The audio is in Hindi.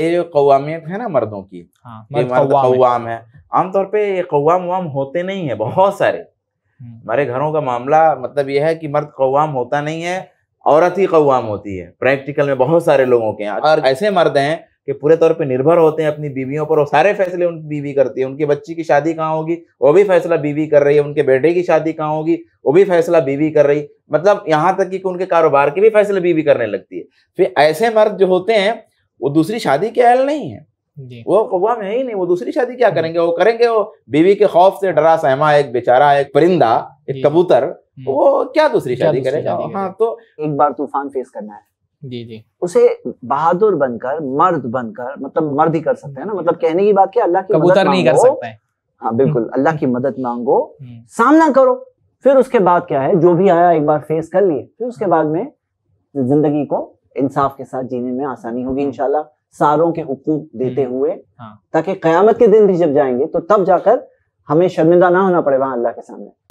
ये जो कवामियत है ना मर्दों की हाँ, मर्द कवाम है आमतौर पे ये कवाम वाम होते नहीं है बहुत सारे हम्म। हमारे घरों का मामला मतलब यह है कि मर्द कवाम होता नहीं है औरत ही कवाम होती है प्रैक्टिकल में बहुत सारे लोगों के यहाँ और ऐसे मर्द हैं कि पूरे तौर पे निर्भर होते हैं अपनी बीवियों पर और सारे फैसले उन बीवी करती है उनकी बच्ची की शादी कहाँ होगी वो भी फैसला बीवी कर रही है उनके बेटे की शादी कहाँ होगी वो भी फैसला बीवी कर रही मतलब यहाँ तक कि उनके कारोबार के भी फैसले बीवी करने लगती है फिर ऐसे मर्द जो होते हैं वो दूसरी शादी के अहल नहीं है वो कौवा में है ही नहीं वो दूसरी शादी क्या करेंगे वो करेंगे वो बीवी के खौफ से डरा सहमा एक बेचारा एक परिंदा एक कबूतर हम्म। वो क्या दूसरी शादी करेगा हाँ तो एक बार तूफान फेस करना है जी जी उसे बहादुर बनकर मर्द बनकर मतलब मर्द ही कर सकते हैं ना मतलब कहने की बात क्या अल्लाह की कबूतर नहीं कर सकते हाँ बिल्कुल हम्म। अल्लाह की मदद मांगो हम्म। सामना करो फिर उसके बाद क्या है जो भी आया एक बार फेस कर लिए फिर उसके बाद में जिंदगी को इंसाफ के साथ जीने में आसानी होगी हम्म। इनशाला सारों के हकूक देते हम्म। हुए हाँ। ताकि क्यामत के दिन भी जब जाएंगे तो तब जाकर हमें शर्मिंदा ना होना पड़े वहां अल्लाह के सामने